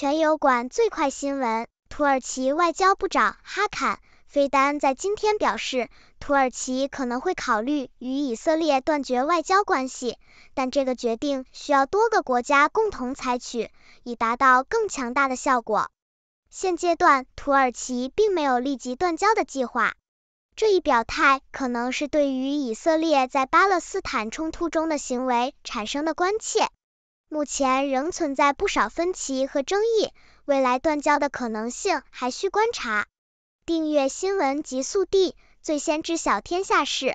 全油管最快新闻：土耳其外交部长哈坎·菲丹在今天表示，土耳其可能会考虑与以色列断绝外交关系，但这个决定需要多个国家共同采取，以达到更强大的效果。现阶段，土耳其并没有立即断交的计划。这一表态可能是对于以色列在巴勒斯坦冲突中的行为产生的关切。目前仍存在不少分歧和争议，未来断交的可能性还需观察。订阅新闻极速递，最先知晓天下事。